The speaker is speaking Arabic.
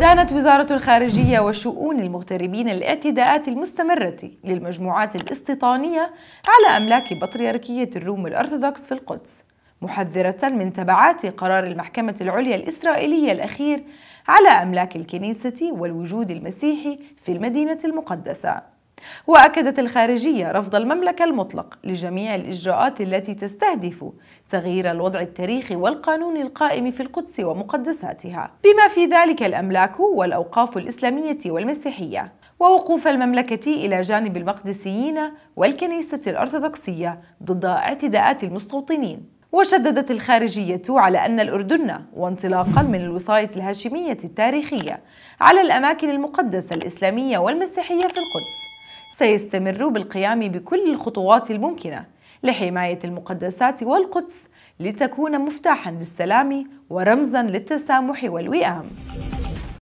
دانت وزارة الخارجية وشؤون المغتربين الاعتداءات المستمرة للمجموعات الاستيطانية على أملاك بطريركية الروم الأرثوذكس في القدس محذرة من تبعات قرار المحكمة العليا الإسرائيلية الأخير على أملاك الكنيسة والوجود المسيحي في المدينة المقدسة وأكدت الخارجية رفض المملكة المطلق لجميع الإجراءات التي تستهدف تغيير الوضع التاريخي والقانون القائم في القدس ومقدساتها بما في ذلك الأملاك والأوقاف الإسلامية والمسيحية ووقوف المملكة إلى جانب المقدسيين والكنيسة الأرثوذكسية ضد اعتداءات المستوطنين وشددت الخارجية على أن الأردن وانطلاقا من الوصاية الهاشمية التاريخية على الأماكن المقدسة الإسلامية والمسيحية في القدس سيستمر بالقيام بكل الخطوات الممكنة لحماية المقدسات والقدس لتكون مفتاحا للسلام ورمزا للتسامح والوئام